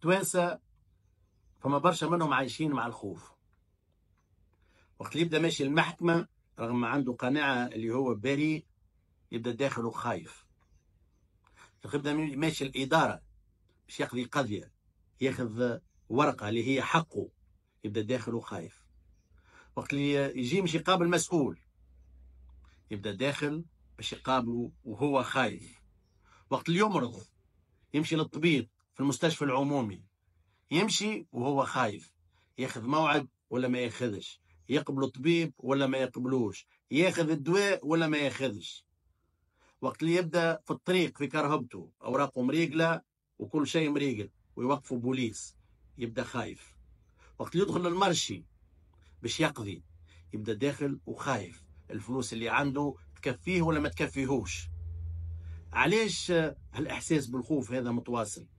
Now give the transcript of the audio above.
توانسة فما برشا منهم عايشين مع الخوف وقت اللي يبدا ماشي المحكمة رغم ما عنده قناعة اللي هو بريء يبدا داخله خايف يبدا ماشي الإدارة باش يقضي قضية ياخذ ورقة اللي هي حقه يبدا داخله خايف وقت اللي يجي مش يقابل مسؤول يبدا داخل باش يقابله وهو خايف وقت اللي يمرض يمشي للطبيب في المستشفى العمومي يمشي وهو خايف ياخذ موعد ولا ما ياخذش يقبل طبيب ولا ما يقبلوش ياخذ الدواء ولا ما ياخذش وقت اللي يبدا في الطريق في كرهبته اوراقه مريقله وكل شيء مريقل ويوقفوا بوليس يبدا خايف وقت اللي يدخل المرشي باش يقضي يبدا داخل وخايف الفلوس اللي عنده تكفيه ولا ما تكفيهوش علاش هالاحساس بالخوف هذا متواصل